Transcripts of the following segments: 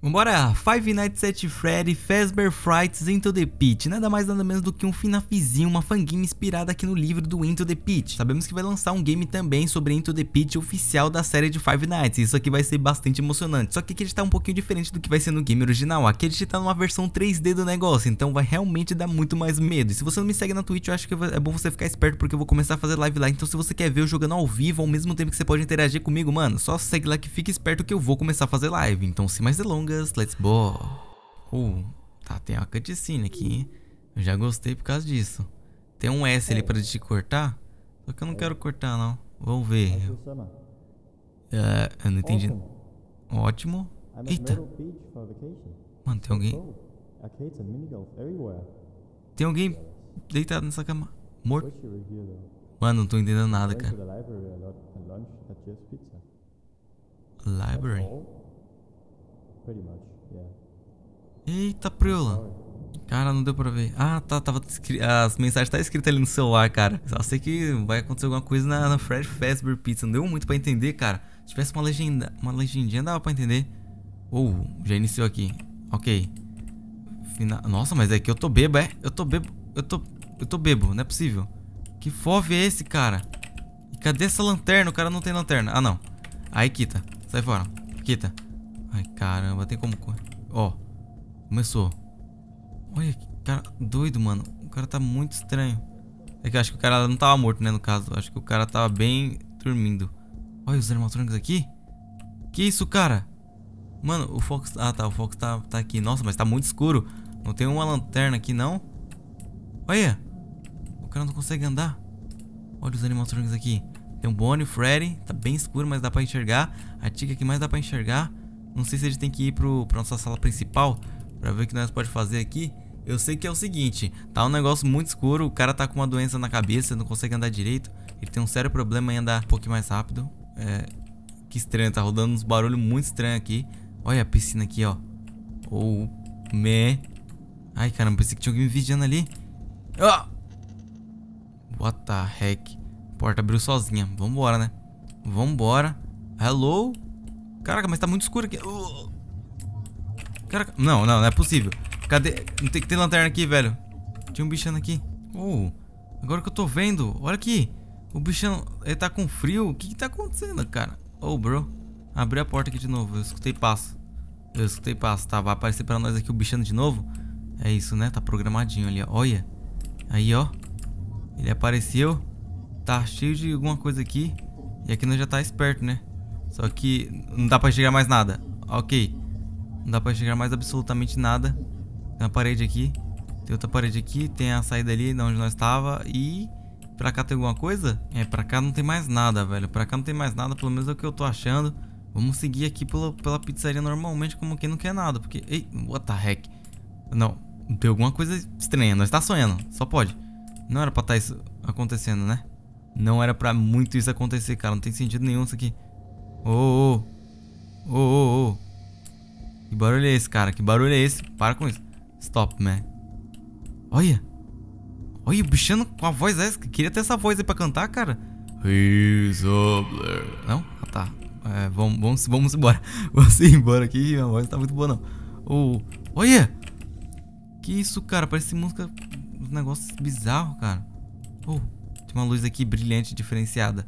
Vambora! Five Nights at Freddy Fazbear Frights Into the Pit. Nada mais nada menos do que um finafizinho, uma fanguinha inspirada aqui no livro do Into the Pit. Sabemos que vai lançar um game também sobre Into the Pit oficial da série de Five Nights. Isso aqui vai ser bastante emocionante. Só que aqui ele tá um pouquinho diferente do que vai ser no game original. Aqui ele tá numa versão 3D do negócio, então vai realmente dar muito mais medo. E se você não me segue na Twitch, eu acho que é bom você ficar esperto porque eu vou começar a fazer live lá. Então se você quer ver eu jogando ao vivo, ao mesmo tempo que você pode interagir comigo, mano, só segue lá que fique esperto que eu vou começar a fazer live. Então sem mais delongas, Let's go. Uh, tá, tem uma cutscene aqui, Eu já gostei por causa disso. Tem um S ali pra te cortar, só que eu não quero cortar não. Vamos ver. Uh, eu não entendi. Ótimo. Eita. Mano, tem alguém... Oh, tem alguém deitado nessa cama. Morto. Mano, não tô entendendo nada, cara. Library? Eita, Priola. Cara, não deu pra ver. Ah, tá, tava as mensagens tá escritas ali no celular, cara. Só sei que vai acontecer alguma coisa na, na Fred Fazbear Pizza. Não deu muito pra entender, cara. Se tivesse uma legenda, uma legendinha dava pra entender. Ou, já iniciou aqui. Ok. Final... Nossa, mas é que eu tô bebo, é? Eu tô bebo. Eu tô, eu tô bebo, não é possível. Que fove é esse, cara? E cadê essa lanterna? O cara não tem lanterna. Ah, não. Aí quita. Sai fora. Quita. Ai, caramba, tem como... Ó, começou. Olha que cara doido, mano. O cara tá muito estranho. É que eu acho que o cara não tava morto, né, no caso. Eu acho que o cara tava bem dormindo. Olha os animatrônicos aqui. Que isso, cara? Mano, o Fox... Ah, tá, o Fox tá, tá aqui. Nossa, mas tá muito escuro. Não tem uma lanterna aqui, não? Olha! O cara não consegue andar. Olha os animatrônicos aqui. Tem um Bonnie, o Freddy. Tá bem escuro, mas dá pra enxergar. A Tika aqui mais dá pra enxergar. Não sei se a gente tem que ir pro, pra nossa sala principal para ver o que nós pode fazer aqui. Eu sei que é o seguinte, tá um negócio muito escuro, o cara tá com uma doença na cabeça, não consegue andar direito. Ele tem um sério problema em andar um pouquinho mais rápido. É, que estranho, tá rodando uns barulhos muito estranhos aqui. Olha a piscina aqui, ó. Ou oh, me. Ai, caramba, pensei que tinha alguém me vigiando ali. Ó! Oh! What the heck? A porta abriu sozinha. Vambora, né? Vambora. Hello? Caraca, mas tá muito escuro aqui. Uh. Caraca. Não, não, não é possível. Cadê? Não tem que ter lanterna aqui, velho. Tinha um bichano aqui. Oh, agora que eu tô vendo. Olha aqui. O bichão, ele tá com frio. O que que tá acontecendo, cara? Oh, bro. Abri a porta aqui de novo. Eu escutei passo. Eu escutei passo, tá? Vai aparecer pra nós aqui o bichano de novo. É isso, né? Tá programadinho ali, ó. Olha. Aí, ó. Ele apareceu. Tá cheio de alguma coisa aqui. E aqui nós já tá esperto, né? Só que não dá pra enxergar mais nada. Ok. Não dá pra enxergar mais absolutamente nada. Tem uma parede aqui. Tem outra parede aqui. Tem a saída ali de onde nós estava E... Pra cá tem alguma coisa? É, pra cá não tem mais nada, velho. Pra cá não tem mais nada, pelo menos é o que eu tô achando. Vamos seguir aqui pela, pela pizzaria normalmente, como quem não quer nada. Porque, ei, what the heck? Não, tem alguma coisa estranha. Nós tá sonhando, só pode. Não era pra estar tá isso acontecendo, né? Não era pra muito isso acontecer, cara. Não tem sentido nenhum isso aqui. Ô, ô, ô, ô, Que barulho é esse, cara? Que barulho é esse? Para com isso. Stop, man. Olha. Olha, o com a voz essa. Queria ter essa voz aí pra cantar, cara. He's Não? Ah, tá. É, vamos, vamos, vamos embora. Vamos embora aqui. A voz tá muito boa, não. Ô, oh, olha. Que isso, cara? Parece música... Um negócio bizarro, cara. Oh, tem uma luz aqui brilhante, diferenciada.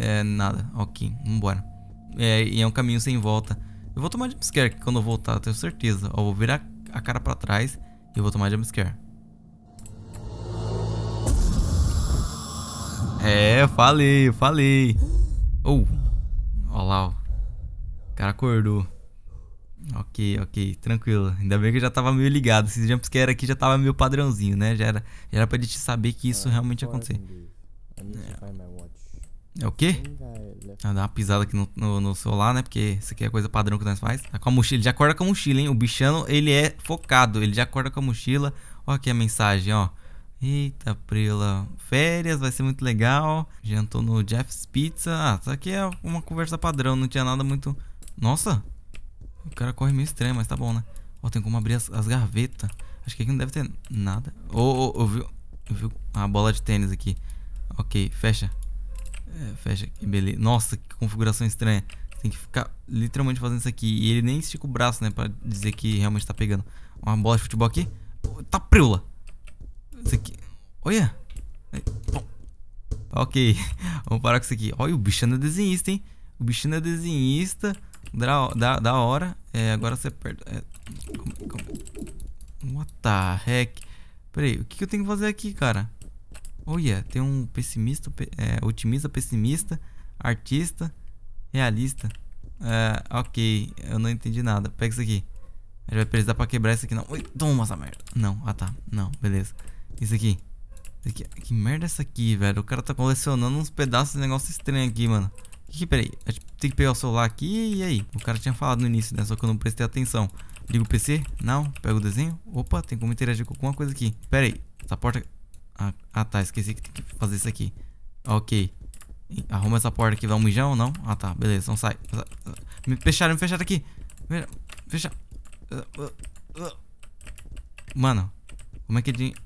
É, nada. Ok, vambora. É, e é um caminho sem volta. Eu vou tomar jumpscare quando eu voltar, tenho certeza. Ó, vou virar a cara pra trás e vou tomar jumpscare. É, falei, falei. Oh, ó lá, ó. O cara acordou. Ok, ok, tranquilo. Ainda bem que eu já tava meio ligado. Esse jumpscare aqui já tava meio padrãozinho, né? Já era, já era pra ele te saber que isso é, realmente ia acontecer. É. É o quê? Ah, dá uma pisada aqui no, no, no, celular, né? Porque isso aqui é a coisa padrão que nós faz. Tá com a mochila. Ele já acorda com a mochila, hein? O bichano, ele é focado. Ele já acorda com a mochila. Ó aqui a mensagem, ó. Eita, Prila. Férias, vai ser muito legal. Jantou no Jeff's Pizza. Ah, isso aqui é uma conversa padrão. Não tinha nada muito... Nossa! O cara corre meio estranho, mas tá bom, né? Ó, tem como abrir as, as gavetas. Acho que aqui não deve ter nada. Ô, ô, oh, eu vi... Eu vi a bola de tênis aqui. Ok, fecha. É, fecha aqui, beleza. Nossa, que configuração estranha. Tem que ficar literalmente fazendo isso aqui. E ele nem estica o braço, né? Pra dizer que realmente tá pegando. Uma bola de futebol aqui. Tá preula. Isso aqui. Olha. Tá ok. Vamos parar com isso aqui. Olha, o bichinho é desenhista, hein? O bichinho é desenhista. Da, da, da hora. É, agora você perde. É, como, como... What the heck? Pera aí, o que, que eu tenho que fazer aqui, cara? Olha, tem um pessimista, é, otimista, pessimista, artista, realista. É, ok, eu não entendi nada. Pega isso aqui. A gente vai precisar pra quebrar isso aqui, não. Ui, toma essa merda. Não, ah tá. Não, beleza. Isso aqui. Isso aqui. Que merda é essa aqui, velho? O cara tá colecionando uns pedaços de negócio estranho aqui, mano. Que, peraí, a gente tem que pegar o celular aqui e aí? O cara tinha falado no início, né? Só que eu não prestei atenção. Liga o PC? Não. Pega o desenho? Opa, tem como interagir com alguma coisa aqui. Peraí, essa porta... Ah, ah, tá, esqueci que tem que fazer isso aqui. Ok. Arruma essa porta aqui, dá um mijão ou não? Ah, tá, beleza, então sai. Me fecharam, me fecharam aqui. Fecha. Mano, como é que ele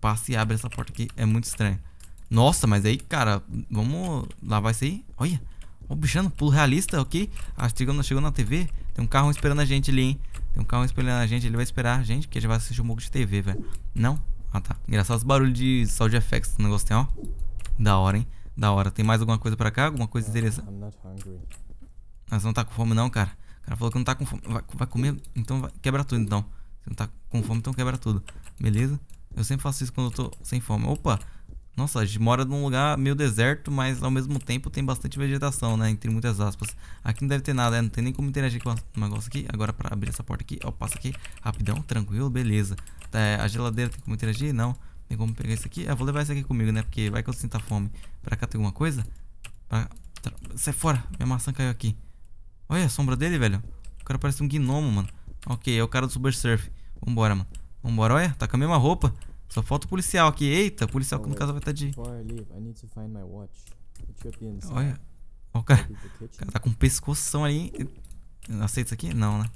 passa e abre essa porta aqui? É muito estranho. Nossa, mas aí, cara, vamos lavar isso aí? Olha, ó o bichano, pulo realista, ok? Ah, chegou, chegou na TV, tem um carro esperando a gente ali, hein? Tem um carro esperando a gente, ele vai esperar a gente, porque já vai assistir um pouco de TV, velho. Não? Ah, tá. Engraçado os barulhos de sound effects esse negócio tem, ó. Da hora, hein? Da hora. Tem mais alguma coisa pra cá? Alguma coisa interessante? Mas ah, não tá com fome, não, cara. O cara falou que não tá com fome. Vai, vai comer? Então vai, quebra tudo, então. Se não tá com fome, então quebra tudo. Beleza? Eu sempre faço isso quando eu tô sem fome. Opa! Nossa, a gente mora num lugar meio deserto, mas ao mesmo tempo tem bastante vegetação, né? Entre muitas aspas. Aqui não deve ter nada, né? Não tem nem como interagir com o negócio aqui. Agora para abrir essa porta aqui, ó, passa aqui. Rapidão, tranquilo, beleza. É, a geladeira tem como interagir? Não. Tem como pegar isso aqui? Ah, vou levar isso aqui comigo, né? Porque vai que eu sinto fome. Pra cá tem alguma coisa? Pra... Sai fora, minha maçã caiu aqui. Olha a sombra dele, velho. O cara parece um gnomo, mano. Ok, é o cara do Super Surf. Vambora, mano. Vambora, olha, tá com a mesma roupa. Só falta o policial aqui. Eita, o policial tá que no caso vai estar de. Olha. Olha o cara. O cara tá com um pescoção aí. Aceita isso aqui? Não, né?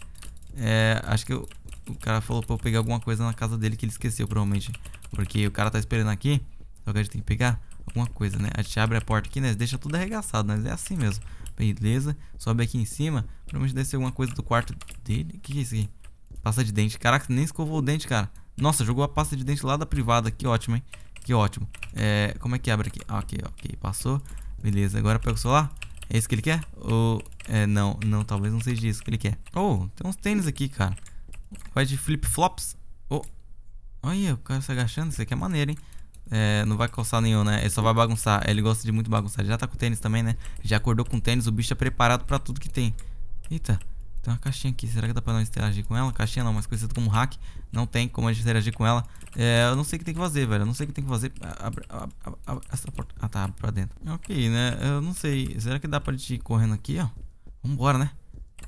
É. Acho que eu, o cara falou pra eu pegar alguma coisa na casa dele que ele esqueceu, provavelmente. Porque o cara tá esperando aqui. Só que a gente tem que pegar alguma coisa, né? A gente abre a porta aqui, né? Deixa tudo arregaçado, mas né? é assim mesmo. Beleza. Sobe aqui em cima. Provavelmente deve ser alguma coisa do quarto dele. O que, que é isso aqui? Passa de dente. Caraca, nem escovou o dente, cara. Nossa, jogou a pasta de dente lá da privada. Que ótimo, hein? Que ótimo. É, como é que abre aqui? Ah, ok, ok. Passou. Beleza, agora pega o celular. É isso que ele quer? Ou... É, não, não, talvez não seja isso que ele quer. Oh, tem uns tênis aqui, cara. Vai de flip-flops. Oh. Olha, o cara se agachando. Isso aqui é maneiro, hein? É, não vai calçar nenhum, né? Ele só vai bagunçar. Ele gosta de muito bagunçar. Ele já tá com tênis também, né? Já acordou com tênis. O bicho é preparado pra tudo que tem. Eita. Tem uma caixinha aqui, será que dá pra nós interagir com ela? Caixinha não, mas conhecida como hack. Não tem como a gente interagir com ela. É, eu não sei o que tem que fazer, velho. Eu não sei o que tem que fazer. Ah, abre, abre, abre, abre essa porta. Ah, tá, abre pra dentro. Ok, né? Eu não sei. Será que dá pra gente ir correndo aqui, ó? Vambora, né?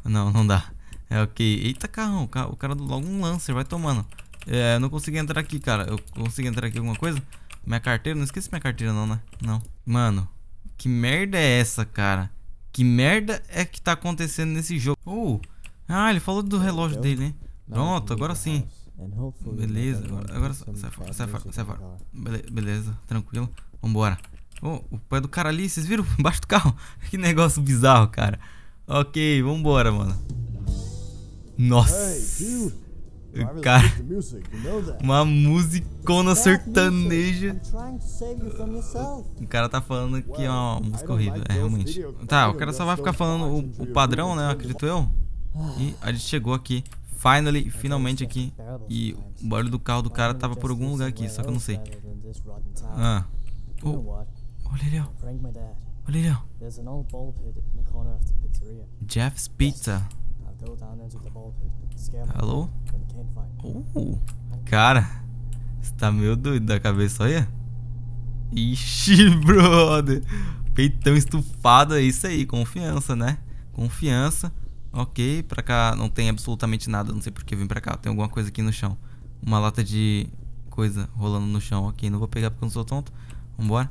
Não, não dá. É ok. Eita, carrão. O cara, o cara logo um lancer, vai tomando. É, eu não consegui entrar aqui, cara. Eu consegui entrar aqui alguma coisa? Minha carteira? Não esqueci minha carteira, não, né? Não. Mano, que merda é essa, cara? que merda é que tá acontecendo nesse jogo? Oh, ah, ele falou do relógio dele, né? Pronto, agora sim. Beleza, agora, agora sai fora, sai fora, sai fora. Beleza, tranquilo. Vambora. Oh, o pé do cara ali, vocês viram? Embaixo do carro. Que negócio bizarro, cara. Ok, vambora, mano. Nossa. Cara, uma musicona sertaneja. O cara tá falando que é uma música horrível, é realmente. Tá, o cara só vai ficar falando o, o padrão, né? Acredito eu. E a gente chegou aqui. Finally, finalmente aqui. E o barulho do carro do cara tava por algum lugar aqui, só que eu não sei. Ah. Oh. Olha ele, ó. Olha ele, ó. Jeff's Pizza. Alô? Uh, cara, você tá meio doido da cabeça, olha. Ixi, brother. Peitão estufado, é isso aí, confiança, né? Confiança. Ok, pra cá não tem absolutamente nada, não sei porque eu vim pra cá. Tem alguma coisa aqui no chão. Uma lata de coisa rolando no chão. Ok, não vou pegar porque eu não sou tonto. Vambora.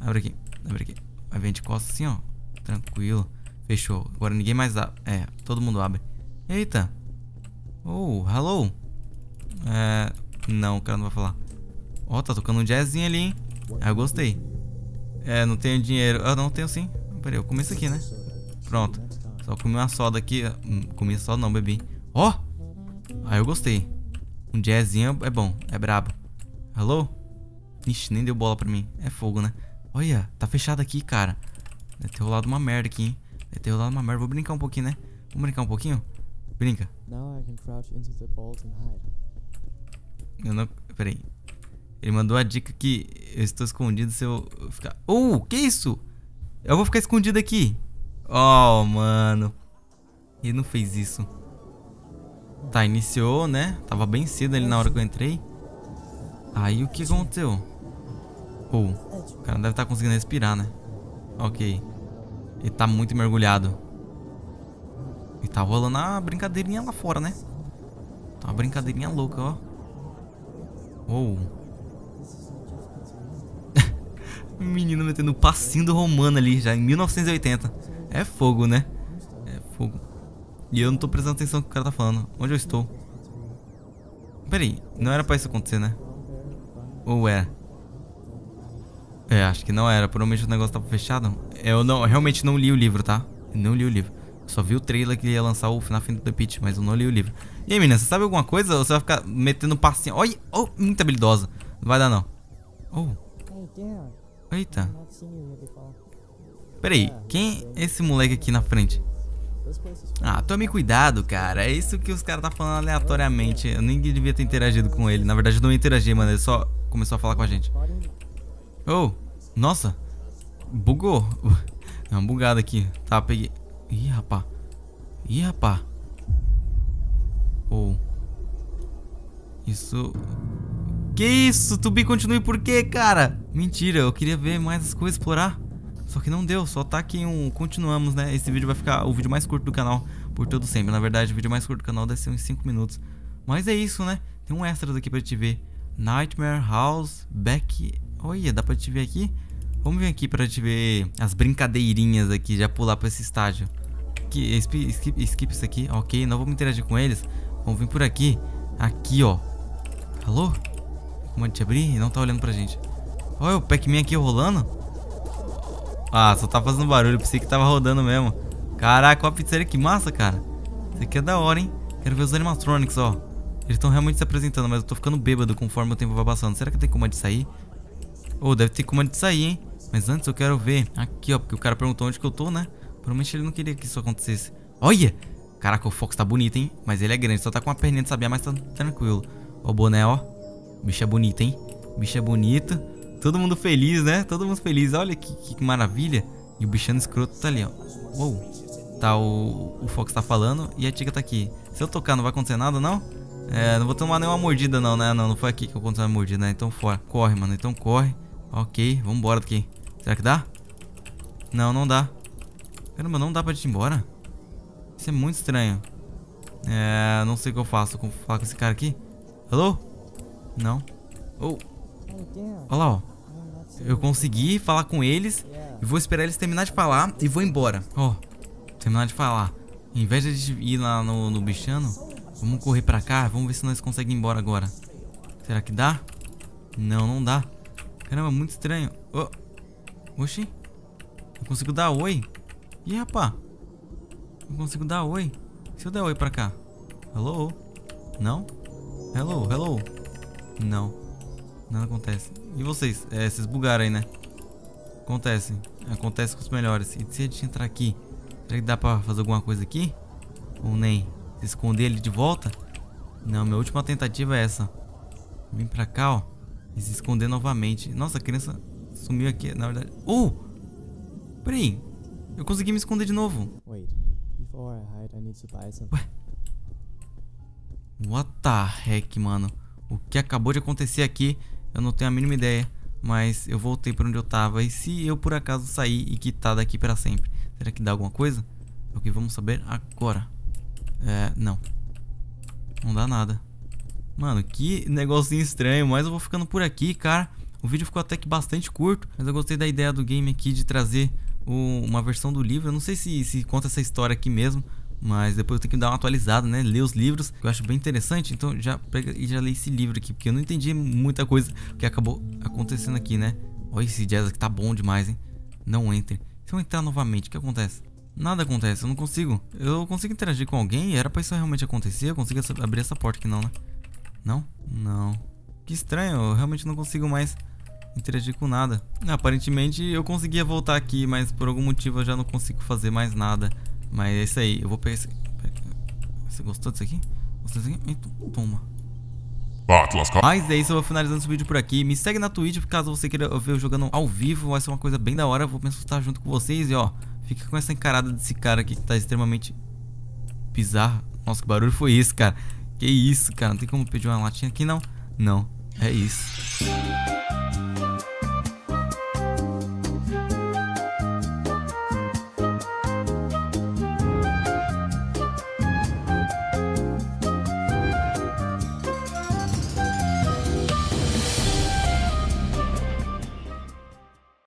Abre aqui, abre aqui. Vai vem de costas assim, ó. Tranquilo. Fechou. Agora ninguém mais abre. É, todo mundo abre. Eita. Oh, hello. É... Não, o cara não vai falar. Ó, oh, tá tocando um jazzinho ali, hein? Ah, eu gostei. É, não tenho dinheiro. Ah, não tenho sim. Peraí, eu comi isso aqui, né? Pronto. Só comi uma soda aqui. Hum, comi soda não, bebi. Ó! Oh! Ah, eu gostei. Um jazzinho é bom, é brabo. Hello? Ixi, nem deu bola pra mim. É fogo, né? Olha, tá fechado aqui, cara. Deve ter rolado uma merda aqui, hein? É eu tenho lá uma merda. Vou brincar um pouquinho, né? Vamos brincar um pouquinho? Brinca. Eu não... Peraí. Ele mandou a dica que eu estou escondido se eu ficar... Oh, que isso? Eu vou ficar escondido aqui. Oh, mano. Ele não fez isso. Tá, iniciou, né? Tava bem cedo ali na hora que eu entrei. Aí o que aconteceu? Oh, o cara deve estar tá conseguindo respirar, né? Ok. Ele tá muito mergulhado. E tá rolando a brincadeirinha lá fora, né? Tá uma brincadeirinha louca, ó. Uou. Menino metendo o passinho do romano ali já em 1980. É fogo, né? É fogo. E eu não tô prestando atenção no que o cara tá falando. Onde eu estou? Peraí, não era pra isso acontecer, né? Ou era? É? É, acho que não era. Provavelmente o negócio tava fechado. Eu não, eu realmente não li o livro, tá? não li o livro. só vi o trailer que ia lançar o fim do The Pitch, mas eu não li o livro. E aí, menina, você sabe alguma coisa? Ou você vai ficar metendo passinho? Olha, oh, muito habilidosa. Não vai dar, não. Oh. Eita. É Peraí, é, quem é esse moleque aqui na frente? Ah, tome cuidado, cara. É isso que os caras tá falando aleatoriamente. Eu nem devia ter interagido com ele. Na verdade, eu não interagi, mano. Ele só começou a falar com a gente. Oh, nossa. Bugou. É uma bugada aqui. Tá, peguei. Ih, rapá. Ih, rapá. Oh. Isso. Que isso? Tubi continue por quê, cara? Mentira, eu queria ver mais as coisas, explorar. Só que não deu, só tá aqui um... Continuamos, né? Esse vídeo vai ficar o vídeo mais curto do canal por todo sempre. Na verdade, o vídeo mais curto do canal deve ser uns 5 minutos. Mas é isso, né? Tem um extra daqui pra te ver. Nightmare House Back Olha, dá pra te ver aqui? Vamos vir aqui pra te ver as brincadeirinhas aqui, já pular pra esse estágio. Aqui, skip, skip, skip isso aqui, ok, não vamos interagir com eles. Vamos vir por aqui, aqui, ó. Alô? Como é te abrir? Não tá olhando pra gente. Olha o Pac-Man aqui rolando. Ah, só tá fazendo barulho, pensei que tava rodando mesmo. Caraca, olha a pizzaria, que massa, cara. Isso aqui é da hora, hein? Quero ver os animatronics, ó. Eles estão realmente se apresentando, mas eu tô ficando bêbado conforme o tempo vai passando. Será que tem como é sair? Ou oh, deve ter comando de sair, hein? Mas antes eu quero ver. Aqui, ó, porque o cara perguntou onde que eu tô, né? Provavelmente ele não queria que isso acontecesse. Olha! Caraca, o Fox tá bonito, hein? Mas ele é grande, só tá com uma perninha de sabiá, mas tá tranquilo. Ó o boné, ó. O bicho é bonito, hein? O bicho é bonito. Todo mundo feliz, né? Todo mundo feliz. Olha que, que maravilha. E o bichano escroto tá ali, ó. Uou. Tá, o, o Fox tá falando e a Tica tá aqui. Se eu tocar, não vai acontecer nada, não? É, não vou tomar nenhuma mordida, não, né? Não, não foi aqui que aconteceu a mordida, né? Então fora. Corre, mano. Então corre. Ok, vambora daqui. Será que dá? Não, não dá. Caramba, não dá pra gente ir embora. Isso é muito estranho. É, não sei o que eu faço. Vou falar com esse cara aqui. Hello? Não. Oh. Olha lá, ó. Eu consegui falar com eles. E vou esperar eles terminar de falar e vou embora. Ó, oh, terminar de falar. Em vez de ir lá no, no bichano, vamos correr pra cá. Vamos ver se nós conseguimos ir embora agora. Será que dá? Não, não dá. Caramba, muito estranho. Oh. Oxi. Não consigo dar oi? Ih, rapá. Não consigo dar oi. Se eu der oi pra cá. Hello? Não? Hello, hello. Não. Nada acontece. E vocês? É, vocês bugaram aí, né? Acontece. Acontece com os melhores. E se a gente entrar aqui? Será que dá pra fazer alguma coisa aqui? Ou nem? Se esconder ele de volta? Não, minha última tentativa é essa. Vem pra cá, ó. E se esconder novamente. Nossa, a criança sumiu aqui, na verdade. Oh! Peraí. Eu consegui me esconder de novo. Wait. Before I hide, I need to buy Ué? What the heck, mano? O que acabou de acontecer aqui, eu não tenho a mínima ideia. Mas eu voltei pra onde eu tava. E se eu por acaso sair e quitar daqui pra sempre? Será que dá alguma coisa? É o que vamos saber agora. É, não. Não dá nada. Mano, que negocinho estranho, mas eu vou ficando por aqui, cara. O vídeo ficou até que bastante curto, mas eu gostei da ideia do game aqui de trazer o, uma versão do livro. Eu não sei se, se conta essa história aqui mesmo, mas depois eu tenho que dar uma atualizada, né? Ler os livros, que eu acho bem interessante. Então já pega e já leio esse livro aqui, porque eu não entendi muita coisa que acabou acontecendo aqui, né? Olha esse jazz aqui, tá bom demais, hein? Não entre. Se eu entrar novamente, o que acontece? Nada acontece, eu não consigo. Eu consigo interagir com alguém, era pra isso realmente acontecer. Eu consigo abrir essa porta aqui não, né? Não? Não. Que estranho, eu realmente não consigo mais interagir com nada. Aparentemente eu conseguia voltar aqui, mas por algum motivo eu já não consigo fazer mais nada. Mas é isso aí, eu vou pegar esse... Você gostou disso aqui? Gostou disso aqui? Toma. Mas é isso, eu vou finalizando esse vídeo por aqui. Me segue na Twitch, caso você queira ver eu jogando ao vivo. Vai ser uma coisa bem da hora. Eu vou me assustar junto com vocês. E ó, fica com essa encarada desse cara aqui que tá extremamente bizarro. Nossa, que barulho foi esse, cara? Que isso, cara. Não tem como pedir uma latinha aqui, não? Não. É isso.